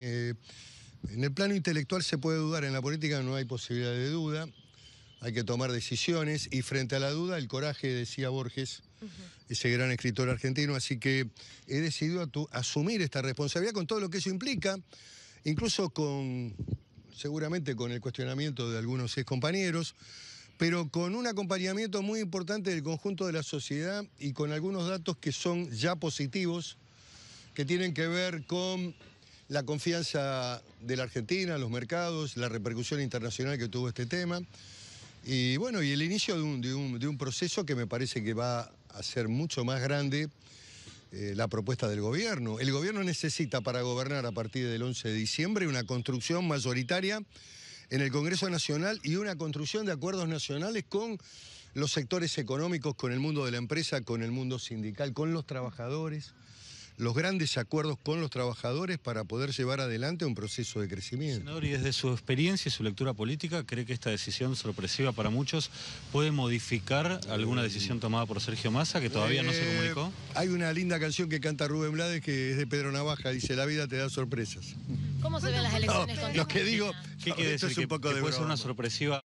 Eh, en el plano intelectual se puede dudar, en la política no hay posibilidad de duda, hay que tomar decisiones y frente a la duda el coraje, decía Borges, ese gran escritor argentino, así que he decidido asumir esta responsabilidad con todo lo que eso implica, incluso con, seguramente con el cuestionamiento de algunos ex compañeros, pero con un acompañamiento muy importante del conjunto de la sociedad y con algunos datos que son ya positivos, que tienen que ver con la confianza de la Argentina los mercados, la repercusión internacional que tuvo este tema. Y bueno, y el inicio de un, proceso que me parece que va a ser mucho más grande eh, la propuesta del gobierno. El gobierno necesita para gobernar a partir del 11 de diciembre una construcción mayoritaria en el Congreso Nacional y una construcción de acuerdos nacionales con los sectores económicos, con el mundo de la empresa, con el mundo sindical, con los trabajadores los grandes acuerdos con los trabajadores para poder llevar adelante un proceso de crecimiento. Senador, y desde su experiencia y su lectura política, ¿cree que esta decisión sorpresiva para muchos puede modificar alguna eh, decisión tomada por Sergio Massa que todavía no se eh, comunicó? Hay una linda canción que canta Rubén Blades que es de Pedro Navaja, dice La vida te da sorpresas. ¿Cómo se ven las elecciones? con lo que digo, esto es un poco de una sorpresiva.